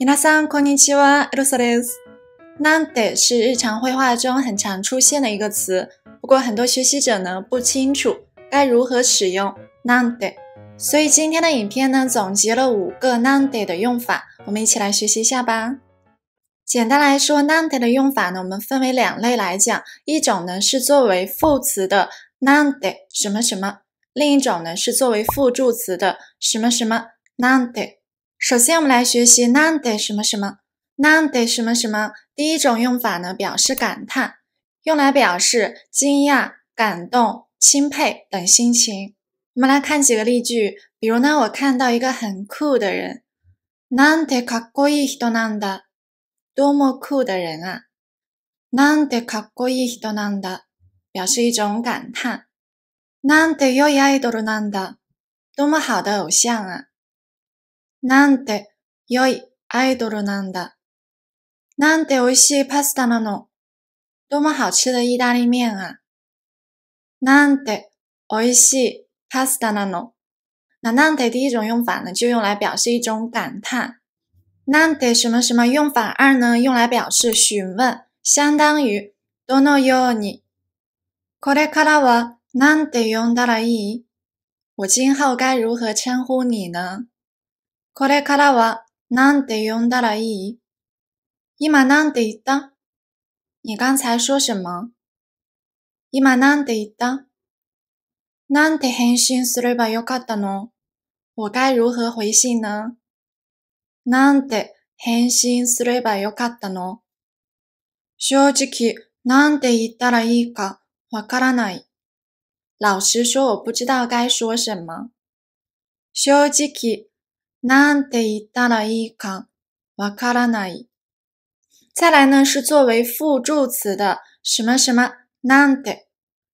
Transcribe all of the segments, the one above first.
皆さん、こんにちは。路顺风。None de 是日常绘画中很常出现的一个词，不过很多学习者呢不清楚该如何使用 n ん n de，所以今天的影片呢总结了五个 n ん n de 的用法，我们一起来学习一下吧。简单来说 n ん n de 的用法呢，我们分为两类来讲，一种呢是作为副词的 n ん n de 什么什么，另一种呢是作为副助词的什么什么 n ん n de。首先，我们来学习“ n a d 得什么什么”。n a d 得什么什么。第一种用法呢，表示感叹，用来表示惊讶、感动、钦佩等心情。我们来看几个例句，比如呢，我看到一个很酷的人，“ n n a d 得かっこいい人なんだ”，多么酷的人啊！“ n a d 得かっこいい人なんだ”，表示一种感叹。“难得よいアイドルなんだ”，多么好的偶像啊！なんて良いアイドルなんだ！なんて美味しいパスタなの！多么好吃的意大利面啊！なんて美味しいパスタなの！那“なんて”第一种用法呢，就用来表示一种感叹；“なんて”什么什么用法二呢，用来表示询问，相当于“どのように”。これからはなんて言ったらいい？我今后该如何称呼你呢？これからは何て呼んだらいい今何て言った你刚才说什么今何て言った何て返信すればよかったの我该如何回信呢なんて返信すればよかったの正直、何て言ったらいいかわからない。老实说我不知道该说什么。正直、ったらいいかわからない。再来呢，是作为副助词的什么什么难得，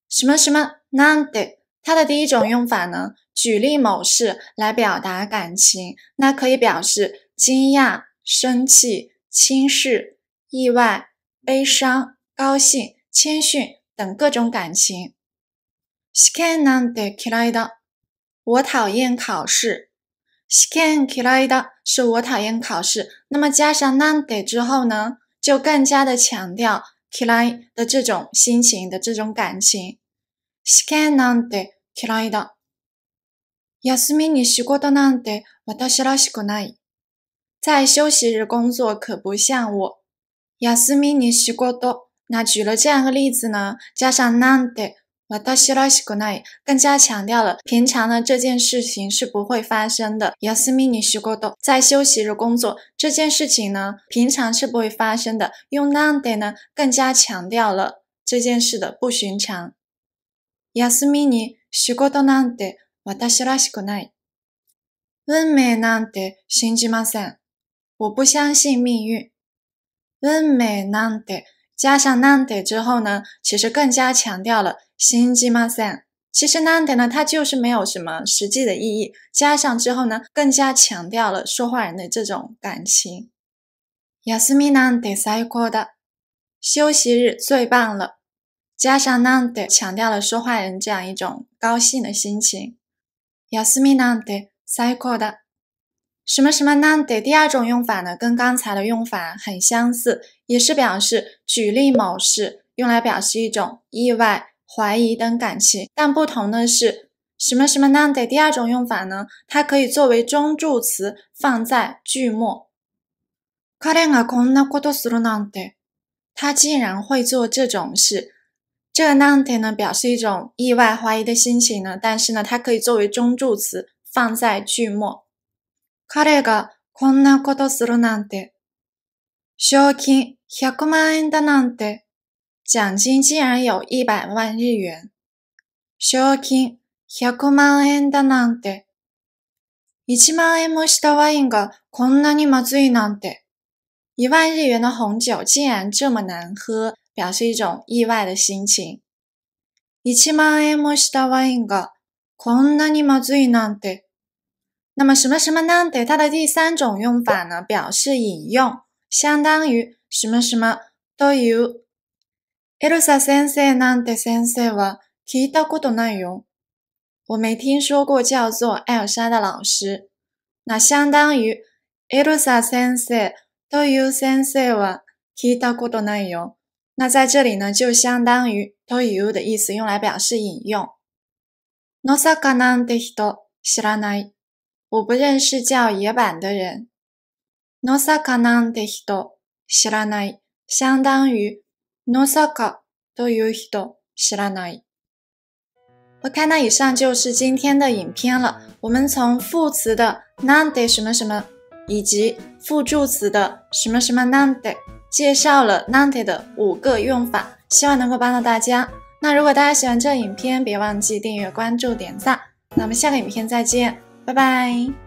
什么什么んて，它的第一种用法呢，举例某事来表达感情，那可以表示惊讶、生气、轻视、意外、悲伤、高兴、谦逊等各种感情。我讨厌考试。試験嫌いだ是我讨厌考试。那么加上なんて之后呢，就更加的强调嫌い的这种心情的这种感情。試験なんて嫌いだ。休みに仕事なんて私らしくない。在休息日工作可不像我。休みに仕事。那举了这样个例子呢，加上なんて。更加强调了平常呢这件事情是不会发生的。休みに仕事、在休息日工作这件事情呢平常是不会发生的。用なんて呢更加强调了这件事的不寻常。休みに仕事なんて私らしくない。運命なんて信じません。我不相信命运。運命なんて加上なんて之后呢，其实更加强调了。心机嘛噻，其实那得呢，它就是没有什么实际的意义。加上之后呢，更加强调了说话人的这种感情。休みなんて最高だ，休息日最棒了。加上 n n 那得强调了说话人这样一种高兴的心情。休みなんて最高だ，什么什么 n n 那得。第二种用法呢，跟刚才的用法很相似，也是表示举例某事，用来表示一种意外。怀疑等感情，但不同的是，什么什么なんて第二种用法呢？它可以作为中助词放在句末。彼がこんなことするなんて，他竟然会做这种事，这个なんて呢表示一种意外怀疑的心情呢。但是呢，它可以作为中助词放在句末。彼がこんなことするなんて，賞金百万円だなんて。奖金竟然有一百万日元。賞金100万円だなんて。1万円もしたワインがこんなにまずいなんて。一万日元の红酒竟然这么难喝，表示一种意外的心情。一万円もしたワインがこんなにまずいなんて。那么什么什么なんて它的第三种用法呢，表示引用，相当于什么什么都有エルサ先生なんて先生は聞いたことないよ。我没听说过叫做艾尔莎的老师。那相当于エルサ先生という先生は聞いたことないよ。那在这里呢，就相当于という的意思用来表示引用。野坂なんて人知らない。我不认识叫野坂的人。野坂なんて人知らない。相当于ノサカドユヒドシラナイ。OK，那以上就是今天的影片了。我们从副词的なんて什么什么，以及副助词的什么什么なんて，介绍了なんて的五个用法，希望能够帮到大家。那如果大家喜欢这个影片，别忘记订阅、关注、点赞。那我们下个影片再见，拜拜。